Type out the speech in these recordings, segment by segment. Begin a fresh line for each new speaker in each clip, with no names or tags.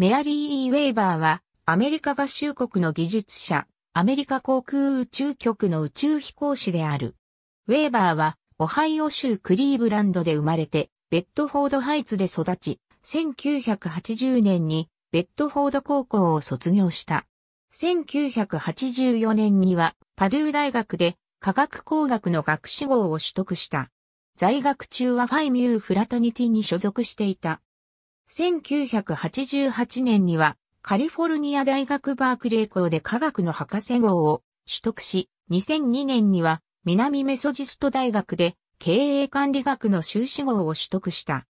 メアリー・イー・ウェイバーは、アメリカ合衆国の技術者、アメリカ航空宇宙局の宇宙飛行士である。ウェイバーは、オハイオ州クリーブランドで生まれて、ベッドフォードハイツで育ち、1980年にベッドフォード高校を卒業した。1984年にはパドゥー大学で科学工学の学士号を取得した。在学中はファイミュー・フラタニティに所属していた。1988年にはカリフォルニア大学バークレー校で科学の博士号を取得し、2002年には南メソジスト大学で経営管理学の修士号を取得した。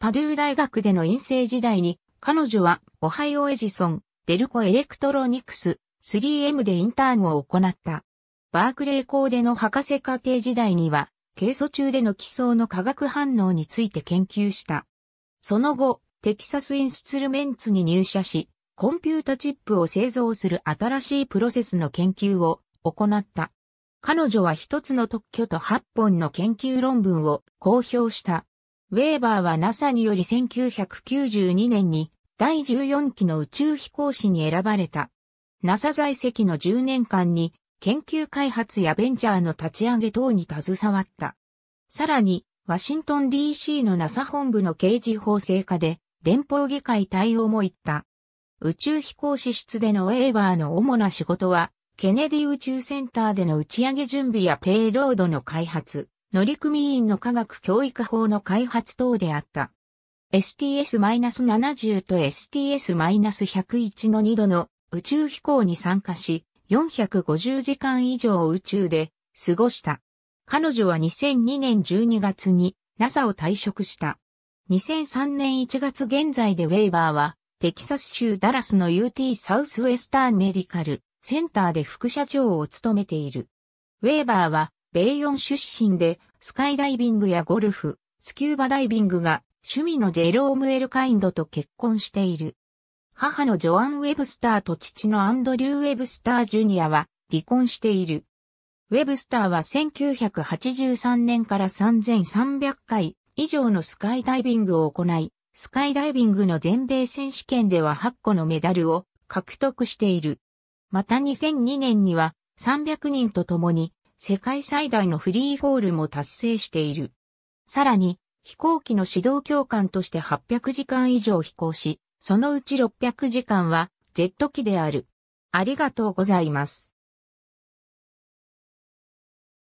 パドゥー大学での院生時代に彼女はオハイオエジソン、デルコエレクトロニクス、3M でインターンを行った。バークレー校での博士課程時代には、軽素中での基礎の化学反応について研究した。その後、テキサスインスツルメンツに入社し、コンピュータチップを製造する新しいプロセスの研究を行った。彼女は一つの特許と8本の研究論文を公表した。ウェーバーは NASA により1992年に第14期の宇宙飛行士に選ばれた。NASA 在籍の10年間に研究開発やベンチャーの立ち上げ等に携わった。さらに、ワシントン DC の NASA 本部の刑事法制化で連邦議会対応も言った。宇宙飛行士室でのウェーバーの主な仕事は、ケネディ宇宙センターでの打ち上げ準備やペイロードの開発、乗組員の科学教育法の開発等であった。STS-70 と STS-101 の2度の宇宙飛行に参加し、450時間以上宇宙で過ごした。彼女は2002年12月に NASA を退職した。2003年1月現在でウェイバーは、テキサス州ダラスの UT サウスウェスターンメディカルセンターで副社長を務めている。ウェイバーは、米四出身で、スカイダイビングやゴルフ、スキューバダイビングが趣味のジェローム・エルカインドと結婚している。母のジョアン・ウェブスターと父のアンドリュー・ウェブスター・ジュニアは離婚している。ウェブスターは1983年から3300回以上のスカイダイビングを行い、スカイダイビングの全米選手権では8個のメダルを獲得している。また2002年には300人と共に世界最大のフリーフォールも達成している。さらに飛行機の指導教官として800時間以上飛行し、そのうち600時間はジェット機である。ありがとうございます。